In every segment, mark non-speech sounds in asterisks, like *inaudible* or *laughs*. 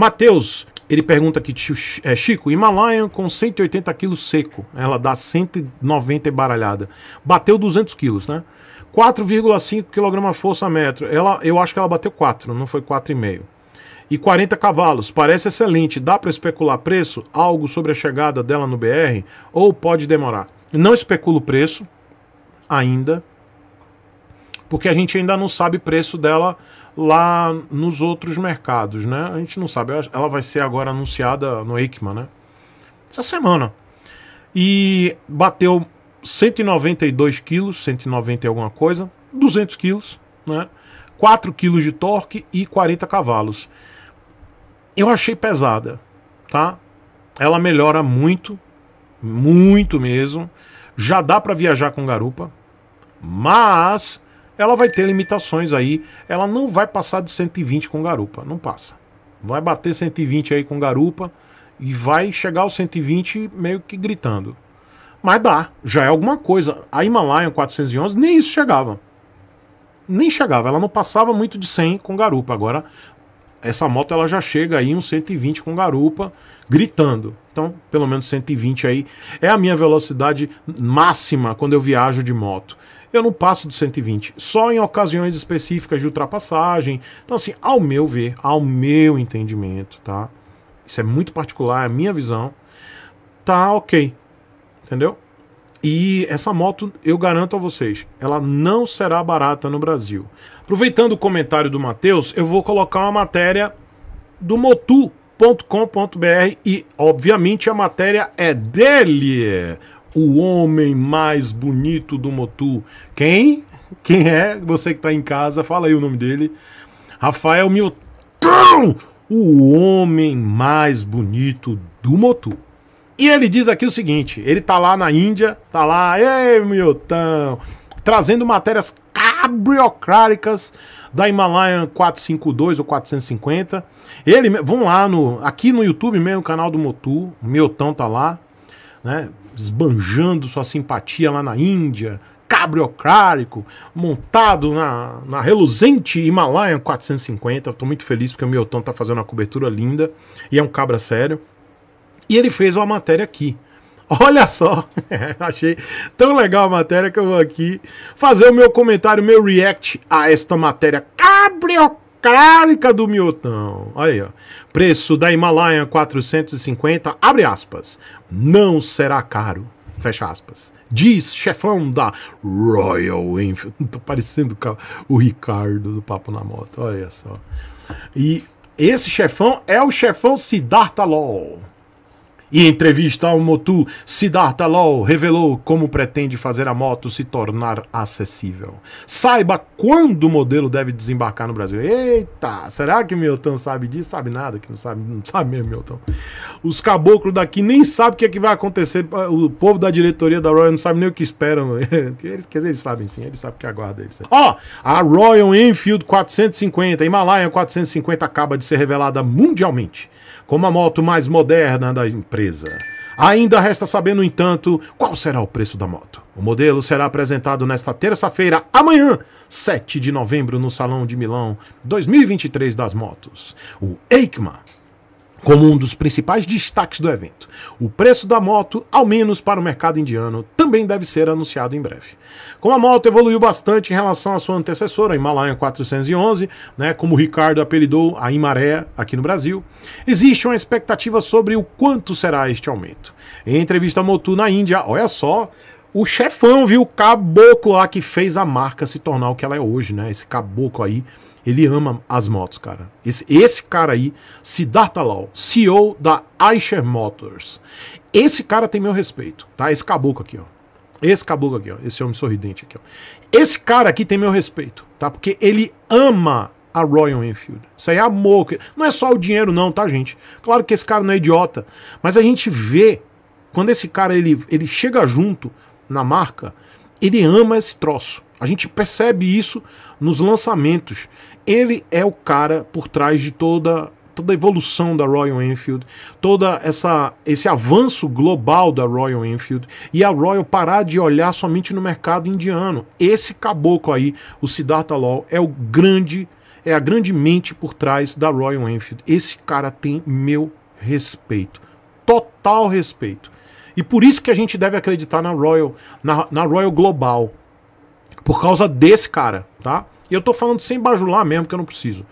Matheus, ele pergunta aqui, é, Chico, Himalayan com 180 quilos seco, ela dá 190 e baralhada. Bateu 200 quilos, né? 4,5 kg força metro. Ela, eu acho que ela bateu 4, não foi 4,5. E 40 cavalos, parece excelente. Dá para especular preço? Algo sobre a chegada dela no BR? Ou pode demorar? Não especulo preço ainda, porque a gente ainda não sabe preço dela lá nos outros mercados, né? A gente não sabe. Ela vai ser agora anunciada no Eikman, né? Essa semana. E bateu 192 quilos, 190 e alguma coisa, 200 quilos, né? 4 quilos de torque e 40 cavalos. Eu achei pesada, tá? Ela melhora muito, muito mesmo. Já dá para viajar com garupa, mas ela vai ter limitações aí. Ela não vai passar de 120 com garupa, não passa. Vai bater 120 aí com garupa e vai chegar aos 120 meio que gritando. Mas dá, já é alguma coisa. A Himalaya 411 nem isso chegava. Nem chegava, ela não passava muito de 100 com garupa. Agora, essa moto ela já chega aí uns 120 com garupa, gritando. Então, pelo menos 120 aí é a minha velocidade máxima quando eu viajo de moto eu não passo do 120, só em ocasiões específicas de ultrapassagem. Então, assim, ao meu ver, ao meu entendimento, tá? Isso é muito particular, é a minha visão. Tá ok, entendeu? E essa moto, eu garanto a vocês, ela não será barata no Brasil. Aproveitando o comentário do Matheus, eu vou colocar uma matéria do motu.com.br e, obviamente, a matéria é dele o homem mais bonito do Motu. Quem? Quem é? Você que está em casa, fala aí o nome dele. Rafael Miltão, o homem mais bonito do Motu. E ele diz aqui o seguinte: ele tá lá na Índia, tá lá, ei Miltão, trazendo matérias cabriocráticas da Himalayan 452 ou 450. Ele, vão lá no, aqui no YouTube mesmo, canal do Motu, Miltão tá lá, né? esbanjando sua simpatia lá na Índia, cabriocrático, montado na, na reluzente Himalaia 450. Estou muito feliz porque o Milton está fazendo uma cobertura linda e é um cabra sério. E ele fez uma matéria aqui. *laughs* Olha só, *laughs* achei tão legal a matéria que eu vou aqui fazer o meu comentário, meu react a esta matéria cabriocrárica lacrárica do miotão. Olha aí, ó. Preço da Himalaia 450, abre aspas. Não será caro. Fecha aspas. Diz chefão da Royal Enfield. *laughs* Tô parecendo o Ricardo do Papo na Moto. Olha só. E esse chefão é o chefão Siddhartha Law. E em entrevista ao Motu, Siddhartha Lal revelou como pretende fazer a moto se tornar acessível. Saiba quando o modelo deve desembarcar no Brasil. Eita, será que Milton sabe disso? Sabe nada, que não sabe, não sabe mesmo, Milton. Os caboclos daqui nem sabem o que, é que vai acontecer. O povo da diretoria da Royal não sabe nem o que esperam. *laughs* quer dizer, eles sabem sim, eles sabem o que aguarda eles. Ó, oh, a Royal Enfield 450, Himalaya 450 acaba de ser revelada mundialmente como a moto mais moderna da empresa. Ainda resta saber, no entanto, qual será o preço da moto. O modelo será apresentado nesta terça-feira, amanhã, 7 de novembro, no Salão de Milão 2023 das Motos. O EICMA como um dos principais destaques do evento. O preço da moto, ao menos para o mercado indiano, também deve ser anunciado em breve. Como a moto evoluiu bastante em relação à sua antecessora, a Himalaya 411, né, como o Ricardo apelidou a Imaré aqui no Brasil, existe uma expectativa sobre o quanto será este aumento. Em entrevista à Motu na Índia, olha só, o chefão, viu? O caboclo lá que fez a marca se tornar o que ela é hoje, né? Esse caboclo aí, ele ama as motos, cara. Esse, esse cara aí, Siddhartha Lal, CEO da Aisher Motors. Esse cara tem meu respeito, tá? Esse caboclo aqui, ó. Esse caboclo aqui, ó. Esse homem sorridente aqui, ó. Esse cara aqui tem meu respeito, tá? Porque ele ama a Royal Enfield. Isso aí é amor. Não é só o dinheiro não, tá, gente? Claro que esse cara não é idiota, mas a gente vê quando esse cara ele, ele chega junto na marca, ele ama esse troço. A gente percebe isso nos lançamentos. Ele é o cara por trás de toda toda a evolução da Royal Enfield, toda essa esse avanço global da Royal Enfield e a Royal parar de olhar somente no mercado indiano. Esse caboclo aí, o Siddhartha Law, é o grande é a grande mente por trás da Royal Enfield. Esse cara tem meu respeito, total respeito. E por isso que a gente deve acreditar na Royal, na, na Royal Global. Por causa desse cara, tá? E eu tô falando sem bajular mesmo, que eu não preciso.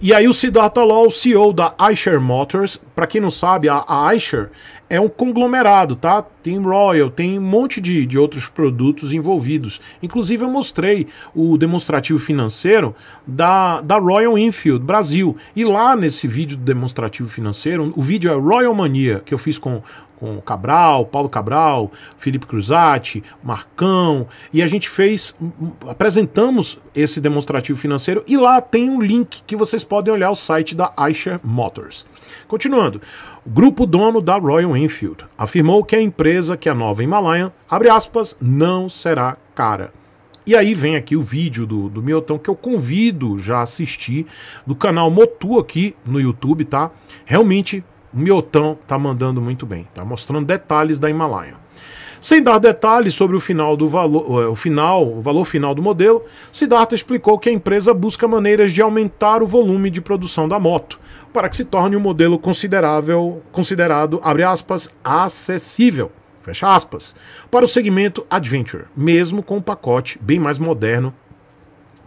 E aí o Siddhartha Lal, CEO da Eicher Motors, para quem não sabe, a, a Eicher é um conglomerado, tá? Tem Royal, tem um monte de, de outros produtos envolvidos. Inclusive eu mostrei o demonstrativo financeiro da, da Royal Enfield Brasil. E lá nesse vídeo do demonstrativo financeiro, o vídeo é Royal Mania, que eu fiz com com Cabral, Paulo Cabral, Felipe Cruzati, Marcão, e a gente fez, apresentamos esse demonstrativo financeiro e lá tem um link que vocês podem olhar o site da Aisha Motors. Continuando, o grupo dono da Royal Enfield afirmou que a empresa que é nova em abre aspas, não será cara. E aí vem aqui o vídeo do, do miotão que eu convido já a assistir do canal Motu aqui no YouTube, tá? Realmente o Miotão está mandando muito bem, está mostrando detalhes da Himalaia. Sem dar detalhes sobre o final do valor, eh, o final, o valor final do modelo, Siddhartha explicou que a empresa busca maneiras de aumentar o volume de produção da moto, para que se torne um modelo considerável, considerado, abre aspas, acessível, fecha aspas, para o segmento adventure, mesmo com um pacote bem mais moderno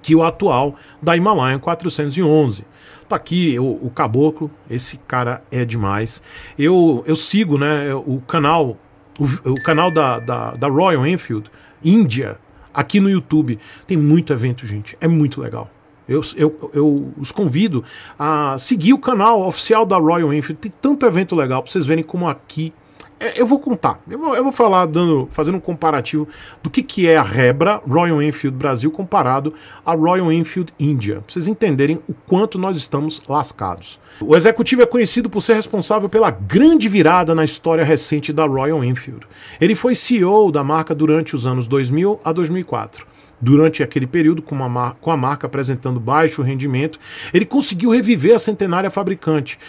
que o atual da Himalayan 411 Tá aqui o, o Caboclo, esse cara é demais. Eu, eu sigo né, o canal o, o canal da, da, da, Royal Enfield, Índia, aqui no YouTube. Tem muito evento, gente. É muito legal. Eu, eu, eu os convido a seguir o canal oficial da Royal Enfield. Tem tanto evento legal para vocês verem como aqui é, eu vou contar. Eu vou, eu vou, falar, dando, fazendo um comparativo do que, que é a Rebra Royal Enfield Brasil comparado à Royal Enfield Índia. Pra vocês entenderem o quanto nós estamos lascados. O executivo é conhecido por ser responsável pela grande virada na história recente da Royal Enfield. Ele foi CEO da marca durante os anos 2000 a 2004 durante aquele período, com, uma, com a marca apresentando baixo rendimento, ele conseguiu reviver a centenária fabricante.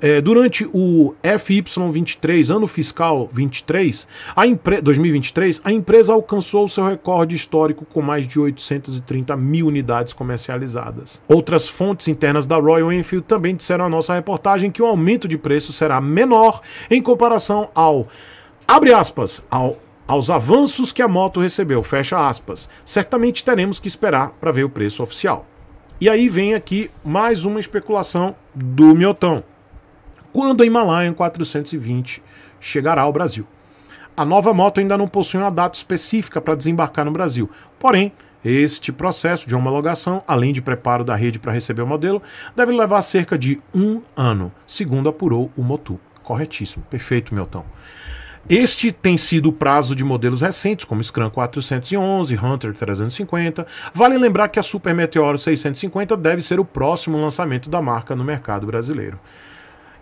é, durante o FY23, ano fiscal 23, a 2023, a empresa alcançou seu recorde histórico com mais de 830 mil unidades comercializadas. Outras fontes internas da Royal Enfield também disseram à nossa reportagem que o aumento de preço será menor em comparação ao abre aspas, ao aos avanços que a moto recebeu, fecha aspas. Certamente teremos que esperar para ver o preço oficial. E aí vem aqui mais uma especulação do Miotão. Quando a Himalayan 420 chegará ao Brasil? A nova moto ainda não possui uma data específica para desembarcar no Brasil. Porém, este processo de homologação, além de preparo da rede para receber o modelo, deve levar cerca de um ano, segundo apurou o Motu. Corretíssimo, perfeito, Milton. Este tem sido o prazo de modelos recentes, como Scrum 411, Hunter 350. Vale lembrar que a Super Meteoro 650 deve ser o próximo lançamento da marca no mercado brasileiro.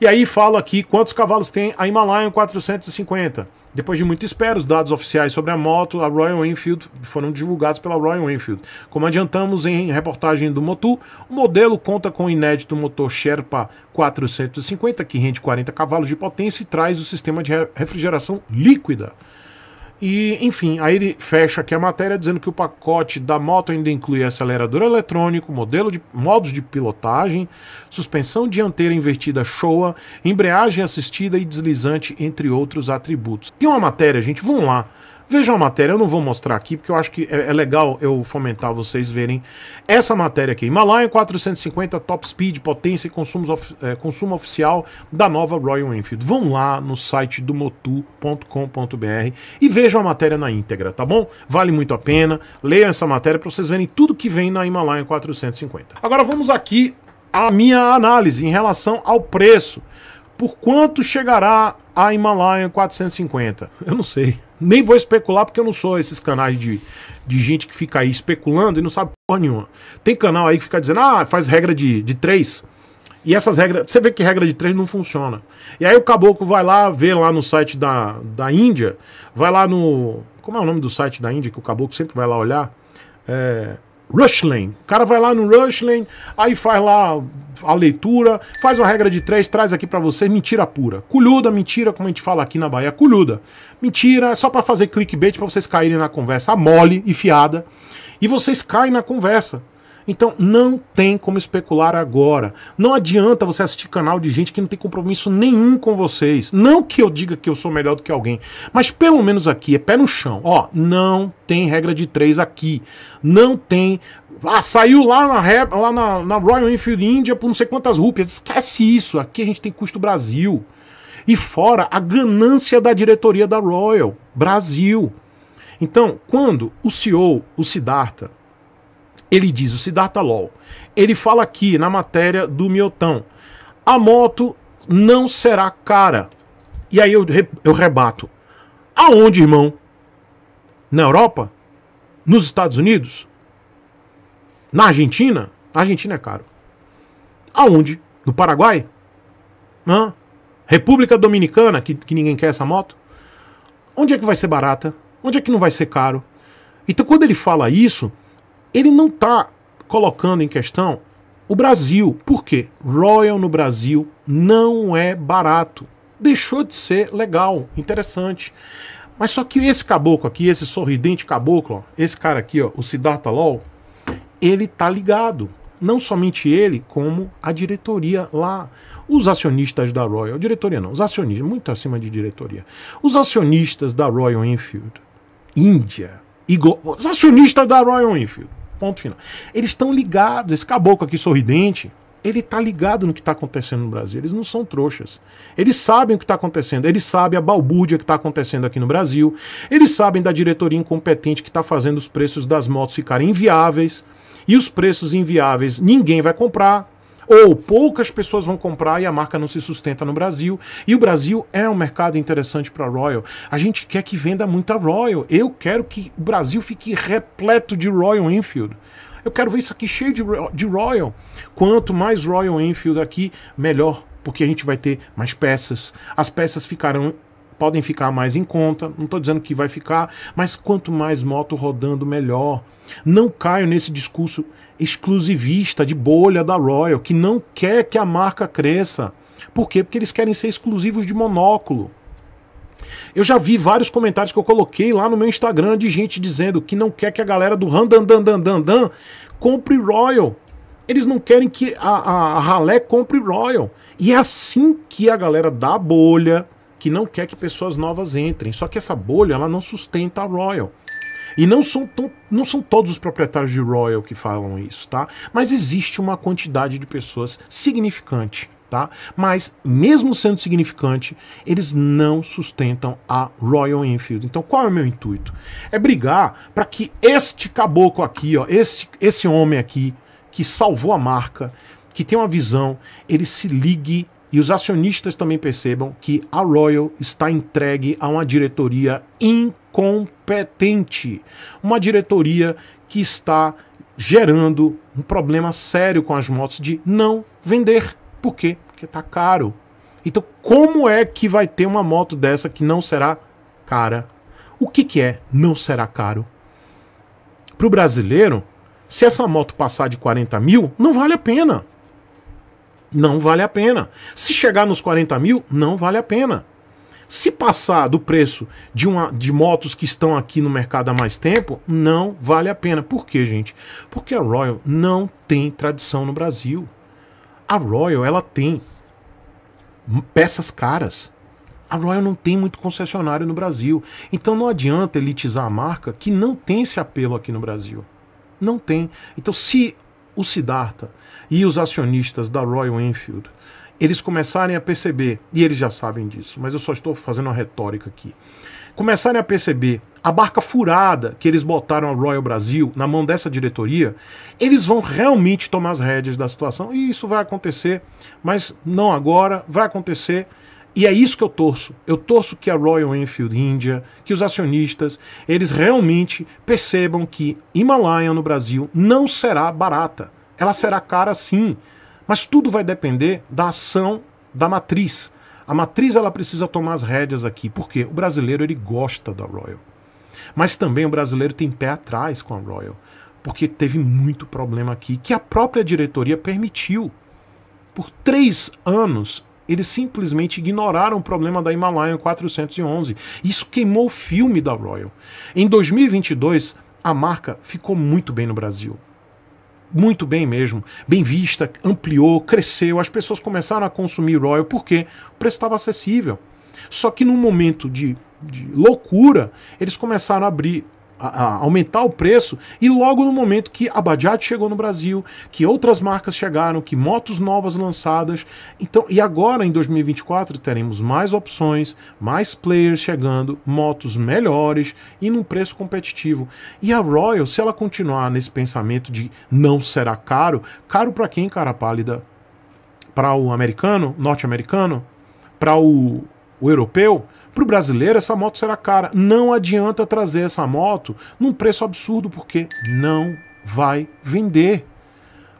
E aí fala aqui quantos cavalos tem a Himalayan 450. Depois de muita espera, os dados oficiais sobre a moto, a Royal Enfield, foram divulgados pela Royal Enfield. Como adiantamos em reportagem do Motu, o modelo conta com o inédito motor Sherpa 450, que rende 40 cavalos de potência e traz o sistema de refrigeração líquida. E, enfim, aí ele fecha aqui a matéria dizendo que o pacote da moto ainda inclui acelerador eletrônico, modelo de modos de pilotagem, suspensão dianteira invertida Showa, embreagem assistida e deslizante, entre outros atributos. Tem uma matéria, gente, vamos lá. Vejam a matéria, eu não vou mostrar aqui, porque eu acho que é, é legal eu fomentar vocês verem essa matéria aqui. Himalayan 450 top speed, potência e consumos of, é, consumo oficial da nova Royal Enfield. Vão lá no site do motu.com.br e vejam a matéria na íntegra, tá bom? Vale muito a pena. Leiam essa matéria para vocês verem tudo que vem na Himalayan 450. Agora vamos aqui à minha análise em relação ao preço. Por quanto chegará a Himalayan 450? Eu não sei. Nem vou especular porque eu não sou esses canais de, de gente que fica aí especulando e não sabe porra nenhuma. Tem canal aí que fica dizendo, ah, faz regra de, de três. E essas regras, você vê que regra de três não funciona. E aí o caboclo vai lá, vê lá no site da, da Índia, vai lá no. Como é o nome do site da Índia que o caboclo sempre vai lá olhar? É. Rushlane. O cara vai lá no Rushlane, aí faz lá a leitura, faz uma regra de três, traz aqui para vocês, mentira pura. Culhuda, mentira, como a gente fala aqui na Bahia, culhuda. Mentira, é só para fazer clickbait para vocês caírem na conversa mole e fiada. E vocês caem na conversa. Então não tem como especular agora. Não adianta você assistir canal de gente que não tem compromisso nenhum com vocês. Não que eu diga que eu sou melhor do que alguém, mas pelo menos aqui é pé no chão. Ó, não tem regra de três aqui. Não tem ah, saiu lá na, lá na, na Royal Enfield India por não sei quantas rupias. Esquece isso. Aqui a gente tem custo Brasil. E fora a ganância da diretoria da Royal Brasil. Então, quando o CEO, o Siddhartha, ele diz o Siddhartha Law. Ele fala aqui na matéria do Miotão. A moto não será cara. E aí eu, eu rebato. Aonde, irmão? Na Europa? Nos Estados Unidos? Na Argentina? A Argentina é caro. Aonde? No Paraguai? Hã? República Dominicana, que, que ninguém quer essa moto? Onde é que vai ser barata? Onde é que não vai ser caro? Então, quando ele fala isso, ele não está colocando em questão o Brasil. Por quê? Royal no Brasil não é barato. Deixou de ser legal, interessante. Mas só que esse caboclo aqui, esse sorridente caboclo, ó, esse cara aqui, ó, o Siddhartha Law, ele tá ligado. Não somente ele, como a diretoria lá. Os acionistas da Royal, diretoria não, os acionistas, muito acima de diretoria. Os acionistas da Royal Enfield, Índia, e os acionistas da Royal Enfield Ponto final. Eles estão ligados, esse caboclo aqui sorridente, ele tá ligado no que está acontecendo no Brasil. Eles não são trouxas. Eles sabem o que está acontecendo. Eles sabem a balbúrdia que está acontecendo aqui no Brasil. Eles sabem da diretoria incompetente que está fazendo os preços das motos ficarem inviáveis. E os preços inviáveis ninguém vai comprar ou poucas pessoas vão comprar e a marca não se sustenta no Brasil. E o Brasil é um mercado interessante para Royal. A gente quer que venda muita Royal. Eu quero que o Brasil fique repleto de Royal Enfield. Eu quero ver isso aqui cheio de, de Royal. Quanto mais Royal Enfield aqui, melhor porque a gente vai ter mais peças. As peças ficarão podem ficar mais em conta, não estou dizendo que vai ficar, mas quanto mais moto rodando, melhor. Não caio nesse discurso exclusivista de bolha da Royal, que não quer que a marca cresça. Por quê? Porque eles querem ser exclusivos de monóculo. Eu já vi vários comentários que eu coloquei lá no meu Instagram de gente dizendo que não quer que a galera do Randandandandandan compre Royal. Eles não querem que a, a, a Ralé compre Royal. E é assim que a galera da bolha, que não quer que pessoas novas entrem. Só que essa bolha ela não sustenta a Royal. E não são, tão, não são todos os proprietários de Royal que falam isso, tá? Mas existe uma quantidade de pessoas significante, tá? Mas mesmo sendo significante, eles não sustentam a Royal Enfield. Então qual é o meu intuito? É brigar para que este caboclo aqui, ó, esse, esse homem aqui que salvou a marca, que tem uma visão, ele se ligue e os acionistas também percebam que a Royal está entregue a uma diretoria incompetente, uma diretoria que está gerando um problema sério com as motos de não vender. Por quê? Porque está caro. Então, como é que vai ter uma moto dessa que não será cara? O que, que é não será caro? Para o brasileiro, se essa moto passar de 40 mil, não vale a pena não vale a pena. Se chegar nos 40 mil, não vale a pena. Se passar do preço de, uma, de motos que estão aqui no mercado há mais tempo, não vale a pena. Por quê, gente? Porque a Royal não tem tradição no Brasil. A Royal, ela tem peças caras. A Royal não tem muito concessionário no Brasil. Então não adianta elitizar a marca que não tem esse apelo aqui no Brasil. Não tem. Então se o Siddhartha e os acionistas da Royal Enfield eles começarem a perceber, e eles já sabem disso, mas eu só estou fazendo uma retórica aqui, começarem a perceber a barca furada que eles botaram a Royal Brasil na mão dessa diretoria, eles vão realmente tomar as rédeas da situação, e isso vai acontecer, mas não agora, vai acontecer e é isso que eu torço. Eu torço que a Royal Enfield India, que os acionistas, eles realmente percebam que Himalaia no Brasil não será barata. Ela será cara sim, mas tudo vai depender da ação da matriz. A matriz ela precisa tomar as rédeas aqui, porque o brasileiro ele gosta da Royal. Mas também o brasileiro tem pé atrás com a Royal, porque teve muito problema aqui que a própria diretoria permitiu. Por três anos eles simplesmente ignoraram o problema da Himalayan 411. Isso queimou o filme da Royal. Em 2022, a marca ficou muito bem no Brasil muito bem mesmo, bem vista, ampliou, cresceu, as pessoas começaram a consumir Royal porque o preço estava acessível. Só que num momento de, de loucura, eles começaram a abrir a, a aumentar o preço e logo no momento que a Bajaj chegou no Brasil, que outras marcas chegaram, que motos novas lançadas. Então, e agora em 2024 teremos mais opções, mais players chegando, motos melhores e num preço competitivo. E a Royal, se ela continuar nesse pensamento de não será caro, caro para quem, cara pálida? Para o americano, norte-americano, para o, o europeu, para o brasileiro, essa moto será cara. Não adianta trazer essa moto num preço absurdo, porque não vai vender.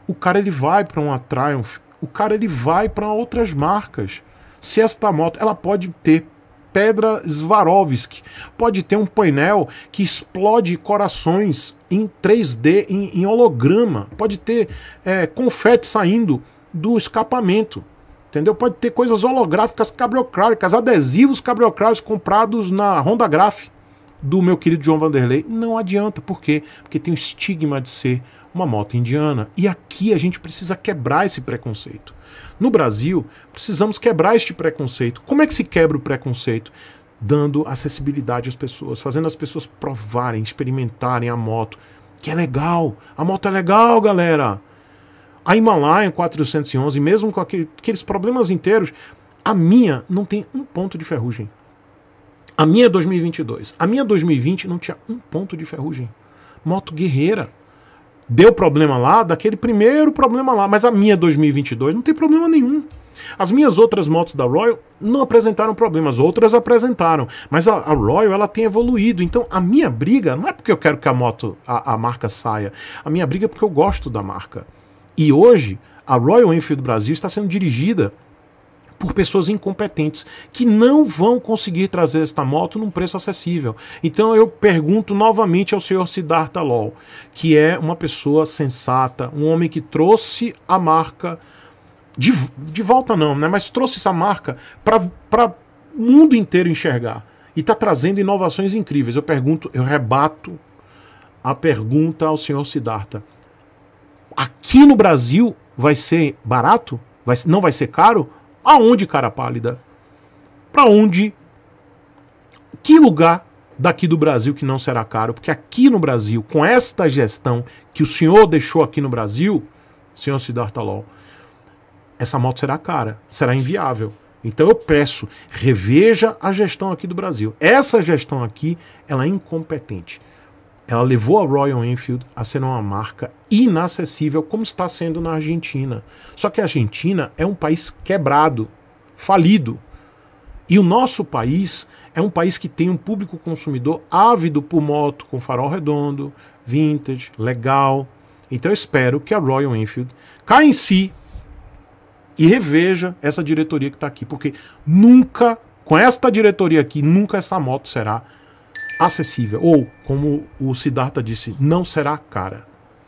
O cara ele vai para uma Triumph, o cara ele vai para outras marcas. Se esta moto, ela pode ter pedra Swarovski, pode ter um painel que explode corações em 3D, em, em holograma, pode ter é, confete saindo do escapamento. Entendeu? Pode ter coisas holográficas cabriocráticas, adesivos cabriocráticos comprados na Honda Graf do meu querido João Vanderlei. Não adianta, por quê? Porque tem o estigma de ser uma moto indiana. E aqui a gente precisa quebrar esse preconceito. No Brasil, precisamos quebrar este preconceito. Como é que se quebra o preconceito? Dando acessibilidade às pessoas, fazendo as pessoas provarem, experimentarem a moto. Que é legal! A moto é legal, galera! A Himalaia 411, mesmo com aqueles problemas inteiros, a minha não tem um ponto de ferrugem. A minha é 2022. A minha 2020 não tinha um ponto de ferrugem. Moto guerreira. Deu problema lá, daquele primeiro problema lá, mas a minha 2022 não tem problema nenhum. As minhas outras motos da Royal não apresentaram problemas, outras apresentaram, mas a, a, Royal ela tem evoluído. Então a minha briga não é porque eu quero que a moto, a, a marca saia, a minha briga é porque eu gosto da marca. E hoje, a Royal Enfield Brasil está sendo dirigida por pessoas incompetentes que não vão conseguir trazer esta moto num preço acessível. Então eu pergunto novamente ao senhor Siddhartha Lal, que é uma pessoa sensata, um homem que trouxe a marca de, de volta não, né? Mas trouxe essa marca para o mundo inteiro enxergar e está trazendo inovações incríveis. Eu pergunto, eu rebato a pergunta ao senhor Siddhartha aqui no Brasil vai ser barato? Vai, não vai ser caro? Aonde, cara pálida? Para onde? Que lugar daqui do Brasil que não será caro? Porque aqui no Brasil, com esta gestão que o senhor deixou aqui no Brasil, senhor Siddhartha Law, essa moto será cara, será inviável. Então eu peço, reveja a gestão aqui do Brasil. Essa gestão aqui, ela é incompetente ela levou a Royal Enfield a ser uma marca inacessível, como está sendo na Argentina. Só que a Argentina é um país quebrado, falido. E o nosso país é um país que tem um público consumidor ávido por moto com farol redondo, vintage, legal. Então eu espero que a Royal Enfield caia em si e reveja essa diretoria que está aqui, porque nunca, com esta diretoria aqui, nunca essa moto será acessível, ou, como o Siddhartha disse, não será cara.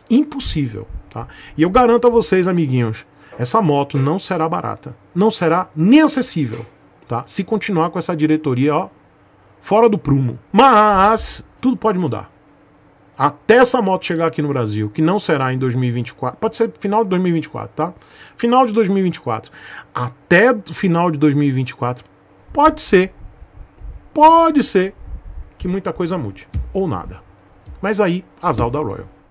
Impossível. Tá? E eu garanto a vocês, amiguinhos, essa moto não será barata. Não será nem acessível. Tá? Se continuar com essa diretoria, ó, fora do prumo. Mas tudo pode mudar. Até essa moto chegar aqui no Brasil, que não será em 2024, pode ser final de 2024, tá? Final de 2024. Até final de 2024, pode ser. Pode ser que muita coisa mude, ou nada. Mas aí, azar da Royal.